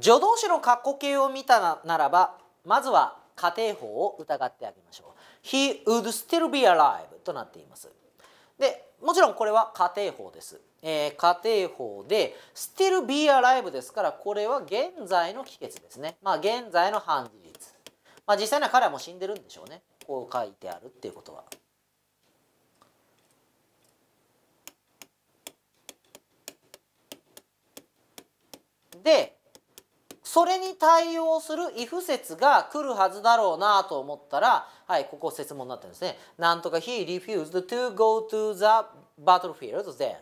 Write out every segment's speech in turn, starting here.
助動詞の括弧形を見たならばまずは仮定法を疑ってあげましょう。He would still be alive となっています。でもちろんこれは仮定法です。えー、仮定法で still be alive ですからこれは現在の帰結ですね。まあ現在の判事実。まあ実際には彼はもう死んでるんでしょうね。こう書いてあるっていうことは。でそれに対応する if 説が来るはずだろうなと思ったらはいここ説問になってるんですねなんとか he refused to go to the battlefield then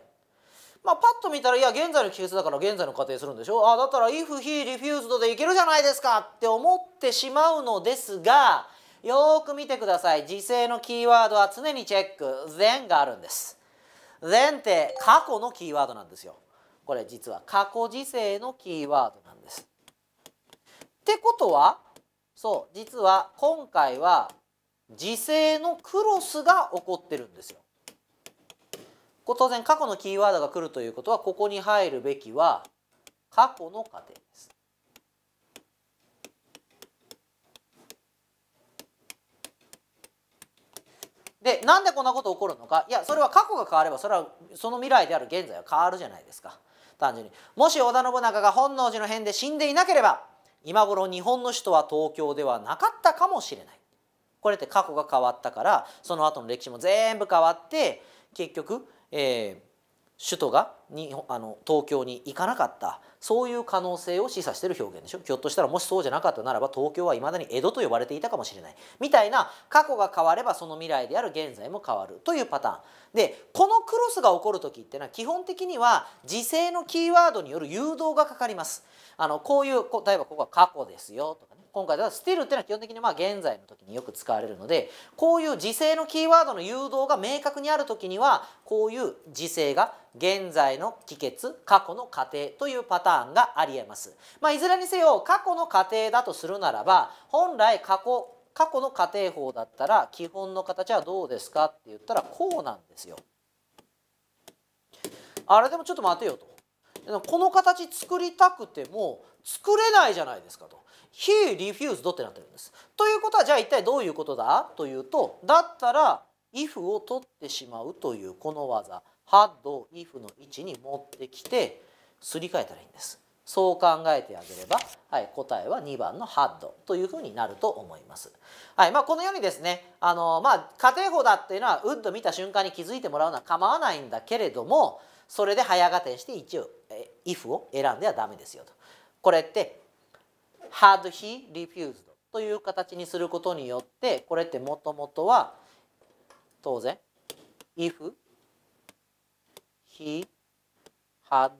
まあ、パッと見たらいや現在の季節だから現在の仮定するんでしょあだったら「if he refused」でいけるじゃないですかって思ってしまうのですがよく見てください時制のキーワードは常にチェック「then」があるんです。「then」って過去のキーワードなんですよ。これ実は過去時制のキーワード。ってことはそう実は今回は時勢のクロスが起こってるんですよ。当然過去のキーワードが来るということはここに入るべきは過去の過程です。でなんでこんなこと起こるのかいやそれは過去が変わればそれはその未来である現在は変わるじゃないですか単純に。もし織田信長が本能寺の変で死んでいなければ今頃日本の首都は東京ではなかったかもしれないこれって過去が変わったからその後の歴史も全部変わって結局、えー、首都がにあの東京に行かなかったそういう可能性を示唆してる表現でしょひょっとしたらもしそうじゃなかったならば東京はいまだに江戸と呼ばれていたかもしれないみたいな過去が変わればその未来である現在も変わるというパターンでこのクロスが起こる時ってのは基本的には時制のキーワードによる誘導がかかります。あのこういう例えばここは過去ですよとか今回では still っていうのは基本的にまあ現在の時によく使われるのでこういう時制のキーワードの誘導が明確にある時にはこういう時制が現在の帰結過去の過程というパターンがありえます。まあ、いずれにせよ過去の過程だとするならば本来過去過去の仮定法だったら基本の形はどうですかって言ったらこうなんですよ。あれでもちょっと待てよと。この形作りたくても作れないじゃないですかと。He refused ってなってるんです。ということはじゃあ一体どういうことだというとだったら if を取ってしまうというこの技 had if の位置に持ってきてすり替えたらいいんです。そう考えてあげれば、はい、答えは2番の had というふうになると思います。はいまあ、このようにですねあの、まあ、仮定法だっていうのはウッド見た瞬間に気づいてもらうのは構わないんだけれどもそれで早合点して一応 if を選んではダメですよと。これって had he refused という形にすることによってこれってもともとは当然 if he had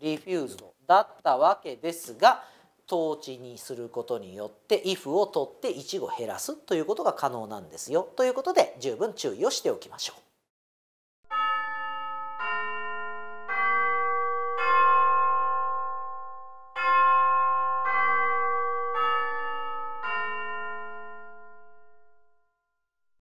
refused だったわけですが統治にすることによって if を取って1を減らすということが可能なんですよということで十分注意をしておきましょう。